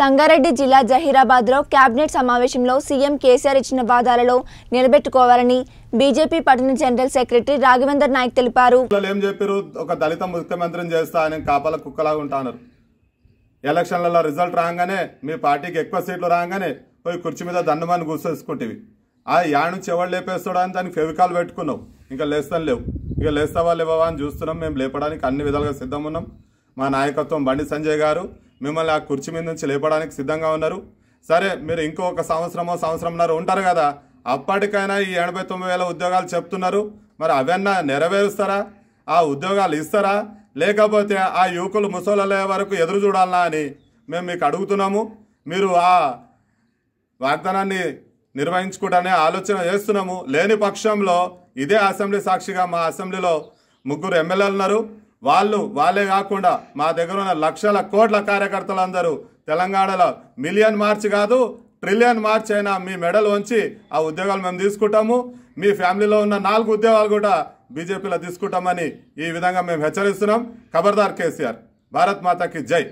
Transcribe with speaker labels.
Speaker 1: సంగారెడ్డి జిల్లా జహీరాబాద్ లో కేబినెట్ సమావేశంలో సీఎం కేసీఆర్ ఇచ్చిన వాదాలలో నిలబెట్టుకోవాలని బీజేపీ పట్టణ జనరల్ సెక్రటరీ రాఘవేందర్ నాయక్ తెలిపారు
Speaker 2: చెప్పారు ఒక దళిత ముఖ్యమంత్రిని చేస్తా ఆయన కుక్కలాగా ఉంటాను ఎలక్షన్లలో రిజల్ట్ రాగానే మీ పార్టీకి ఎక్కువ సీట్లు రాగానే పోయి కుర్చీ మీద దండమని గుర్చేసుకుంటేవి ఆ నుంచి చెవడు లేపేస్తాడు అని దానికి ఫెవికాల్ పెట్టుకున్నావు ఇంకా లేస్తాను లేవు ఇక లేస్తావా లేవా అని చూస్తున్నాం మేము లేపడానికి అన్ని విధాలుగా సిద్ధం ఉన్నాం మా నాయకత్వం బండి సంజయ్ గారు మిమ్మల్ని ఆ కుర్చీ మీద నుంచి లేపడానికి సిద్ధంగా ఉన్నారు సరే మీరు ఇంకొక సంవత్సరమో సంవత్సరంన్నర ఉంటారు కదా అప్పటికైనా ఈ ఎనభై తొమ్మిది వేల ఉద్యోగాలు చెప్తున్నారు మరి అవన్నా నెరవేరుస్తారా ఆ ఉద్యోగాలు ఇస్తారా లేకపోతే ఆ యువకులు ముసలయ్యే వరకు ఎదురు చూడాలనా అని మేము మీకు అడుగుతున్నాము మీరు ఆ వాగ్దానాన్ని నిర్వహించుకుంటానే ఆలోచన చేస్తున్నాము లేని పక్షంలో ఇదే అసెంబ్లీ సాక్షిగా మా అసెంబ్లీలో ముగ్గురు ఎమ్మెల్యేలు ఉన్నారు వాళ్ళు వాళ్ళే కాకుండా మా దగ్గర ఉన్న లక్షల కోట్ల కార్యకర్తలందరూ తెలంగాణలో మిలియన్ మార్చ్ కాదు ట్రిలియన్ మార్చ్ అయినా మీ మెడల్ ఉంచి ఆ ఉద్యోగాలు మేము తీసుకుంటాము మీ ఫ్యామిలీలో ఉన్న నాలుగు ఉద్యోగాలు కూడా బీజేపీలో తీసుకుంటామని ఈ విధంగా మేము హెచ్చరిస్తున్నాం ఖబర్దార్ కేసీఆర్ భారత్ మాతకి జై